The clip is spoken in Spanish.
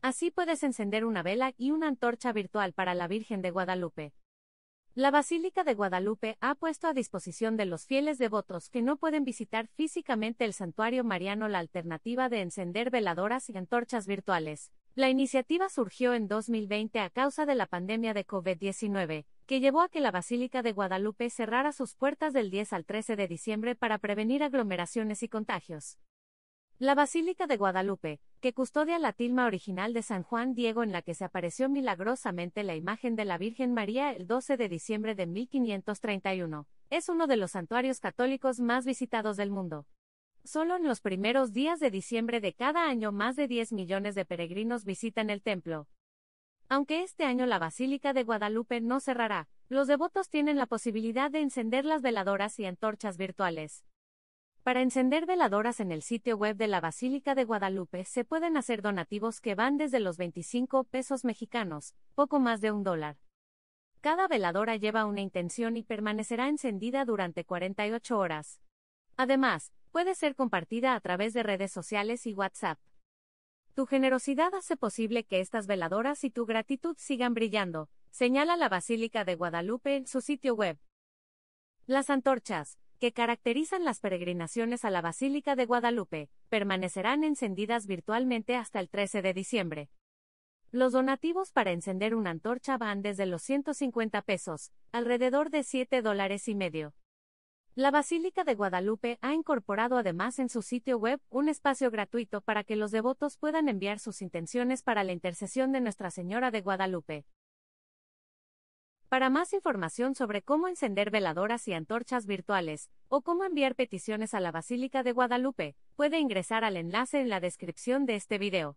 Así puedes encender una vela y una antorcha virtual para la Virgen de Guadalupe. La Basílica de Guadalupe ha puesto a disposición de los fieles devotos que no pueden visitar físicamente el santuario mariano la alternativa de encender veladoras y antorchas virtuales. La iniciativa surgió en 2020 a causa de la pandemia de COVID-19, que llevó a que la Basílica de Guadalupe cerrara sus puertas del 10 al 13 de diciembre para prevenir aglomeraciones y contagios. La Basílica de Guadalupe, que custodia la tilma original de San Juan Diego en la que se apareció milagrosamente la imagen de la Virgen María el 12 de diciembre de 1531. Es uno de los santuarios católicos más visitados del mundo. Solo en los primeros días de diciembre de cada año más de 10 millones de peregrinos visitan el templo. Aunque este año la Basílica de Guadalupe no cerrará, los devotos tienen la posibilidad de encender las veladoras y antorchas virtuales. Para encender veladoras en el sitio web de la Basílica de Guadalupe se pueden hacer donativos que van desde los 25 pesos mexicanos, poco más de un dólar. Cada veladora lleva una intención y permanecerá encendida durante 48 horas. Además, puede ser compartida a través de redes sociales y WhatsApp. Tu generosidad hace posible que estas veladoras y tu gratitud sigan brillando, señala la Basílica de Guadalupe en su sitio web. Las antorchas, que caracterizan las peregrinaciones a la Basílica de Guadalupe, permanecerán encendidas virtualmente hasta el 13 de diciembre. Los donativos para encender una antorcha van desde los 150 pesos, alrededor de 7 dólares y medio. La Basílica de Guadalupe ha incorporado además en su sitio web un espacio gratuito para que los devotos puedan enviar sus intenciones para la intercesión de Nuestra Señora de Guadalupe. Para más información sobre cómo encender veladoras y antorchas virtuales, o cómo enviar peticiones a la Basílica de Guadalupe, puede ingresar al enlace en la descripción de este video.